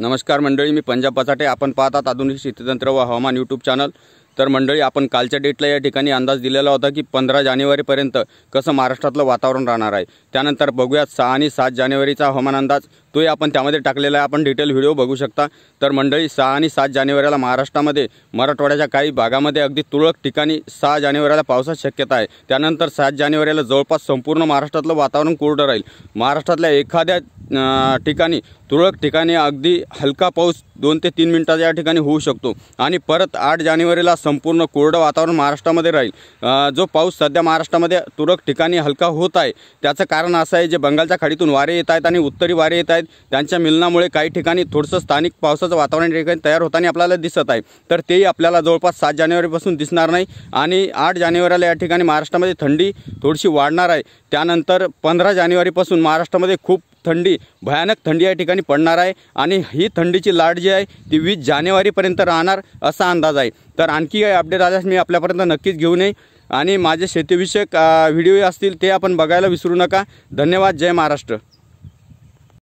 नमस्कार मंडळी मी पंजाब पचाटे आपण पाहतात आधुनिक शेतीतंत्र व हवामान यूट्यूब चॅनल तर मंडळी आपण कालच्या डेटला या ठिकाणी अंदाज दिलेला होता की पंधरा जानेवारीपर्यंत कसं महाराष्ट्रातलं वातावरण राहणार आहे त्यानंतर बघूयात सहा आणि सात जानेवारीचा हवामान अंदाज तोही आपण त्यामध्ये टाकलेला आहे आपण डिटेल व्हिडिओ बघू शकता तर मंडळी सहा आणि सात जानेवारीला महाराष्ट्रामध्ये मराठवाड्याच्या काही भागामध्ये अगदी तुरळक ठिकाणी सहा जानेवारीला पावसाची शक्यता आहे त्यानंतर सात जानेवारीला जवळपास संपूर्ण महाराष्ट्रातलं वातावरण कोरडं राहील महाराष्ट्रातल्या एखाद्या ठिकाणी तुरळक ठिकाणी अगदी हलका पाऊस दोन ते तीन मिनटात या ठिकाणी होऊ शकतो आणि परत आठ जानेवारीला संपूर्ण कोरडं वातावरण महाराष्ट्रामध्ये राहील जो पाऊस सध्या महाराष्ट्रामध्ये तुरळक ठिकाणी हलका होत आहे त्याचं कारण असं आहे जे बंगालच्या खाडीतून वारे येत आहेत आणि उत्तरी वारे येत आहेत त्यांच्या मिलनामुळे काही ठिकाणी थोडंसं स्थानिक पावसाचं वातावरण ठिकाणी तयार होताना आपल्याला दिसत आहे तर तेही आपल्याला जवळपास सात जानेवारीपासून दिसणार नाही आणि आठ जानेवारीला या ठिकाणी महाराष्ट्रामध्ये थंडी थोडीशी वाढणार आहे त्यानंतर पंधरा जानेवारीपासून महाराष्ट्रामध्ये खूप थंडी भयानक थंडी या ठिकाणी पडणार आहे आणि ही थंडीची लाट जी आहे ती वीस जानेवारीपर्यंत राहणार असा अंदाज आहे तर आणखी काही अपडेट आल्यास मी आपल्यापर्यंत नक्कीच घेऊन ये आणि माझे शेतीविषयक व्हिडिओ असतील ते आपण बघायला विसरू नका धन्यवाद जय महाराष्ट्र